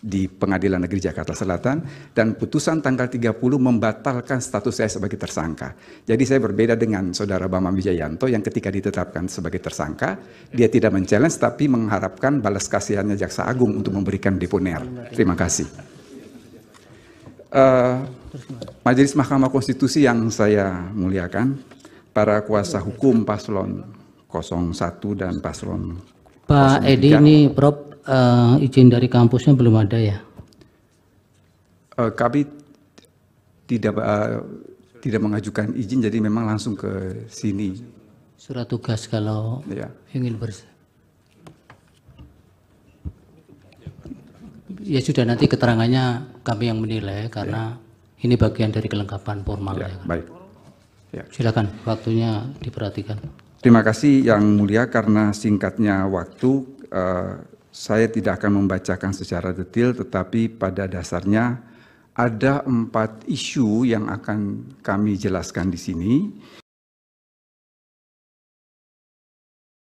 di Pengadilan Negeri Jakarta Selatan dan putusan tanggal 30 membatalkan status saya sebagai tersangka. Jadi saya berbeda dengan saudara Bambang Wijayanto yang ketika ditetapkan sebagai tersangka, dia tidak men-challenge tapi mengharapkan balas kasihannya Jaksa Agung untuk memberikan deponer. Terima kasih. Uh, Majelis Mahkamah Konstitusi yang saya muliakan, para kuasa hukum paslon 01 dan paslon Pak Edi ini Prof uh, izin dari kampusnya belum ada ya? Uh, kami tidak uh, tidak mengajukan izin, jadi memang langsung ke sini. Surat tugas kalau ya. ingin bers. Ya sudah nanti keterangannya kami yang menilai karena ya. ini bagian dari kelengkapan formal ya. ya Baik. Ya. Silakan waktunya diperhatikan. Terima kasih yang mulia karena singkatnya waktu. Uh, saya tidak akan membacakan secara detail, tetapi pada dasarnya ada empat isu yang akan kami jelaskan di sini.